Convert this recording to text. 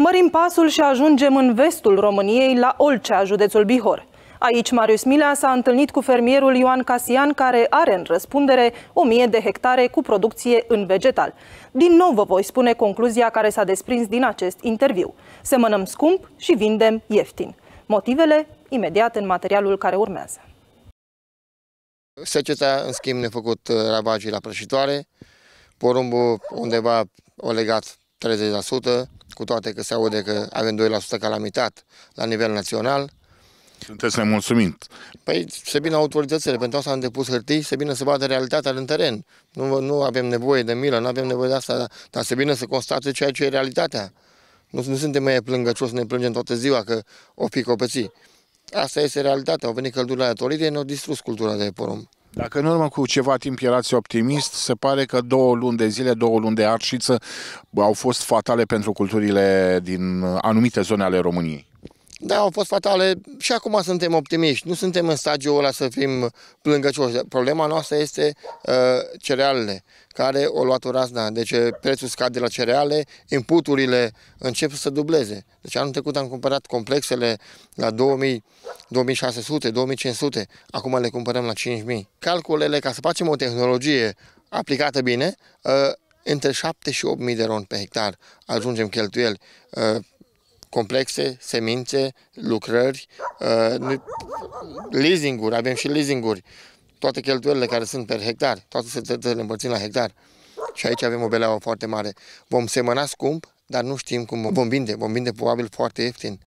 Mărim pasul și ajungem în vestul României, la Olcea, județul Bihor. Aici, Marius Milea s-a întâlnit cu fermierul Ioan Casian, care are în răspundere 1000 de hectare cu producție în vegetal. Din nou vă voi spune concluzia care s-a desprins din acest interviu. Semănăm scump și vindem ieftin. Motivele imediat în materialul care urmează. Seceta, în schimb, ne-a făcut uh, ravagii la prășitoare, porumbul undeva o legat 30%, cu toate că se aude că avem 2% calamitat la nivel național. Sunteți nemulțumit. Păi se bine autoritățile, pentru asta am depus hârtii, se bine să vadă realitatea în teren. Nu, nu avem nevoie de milă, nu avem nevoie de asta, dar, dar se bine să constate ceea ce e realitatea. Nu, nu suntem mai plângăcios, ne plângem toată ziua că o fi copății. Asta este realitatea, au venit căldurile aia ne-au distrus cultura de porum. Dacă în urmă cu ceva timp erați optimist, se pare că două luni de zile, două luni de arșiță au fost fatale pentru culturile din anumite zone ale României. Da, au fost fatale și acum suntem optimiști. Nu suntem în stadiul ăla să fim plângăcioși. Problema noastră este uh, cerealele, care o luat o razna. Deci uh, prețul scade la cereale, inputurile încep să dubleze. Deci anul trecut am cumpărat complexele la 2000, 2600, 2500. Acum le cumpărăm la 5000. Calculele, ca să facem o tehnologie aplicată bine, uh, între 7 și 8.000 de ron pe hectar ajungem cheltuieli. Uh, complexe, semințe, lucrări, uh, leasinguri, avem și leasinguri, toate cheltuielile care sunt per hectar, toate se le împărțim la hectar. Și aici avem o beleaua foarte mare. Vom semăna scump, dar nu știm cum vom vinde. Vom vinde probabil foarte ieftin.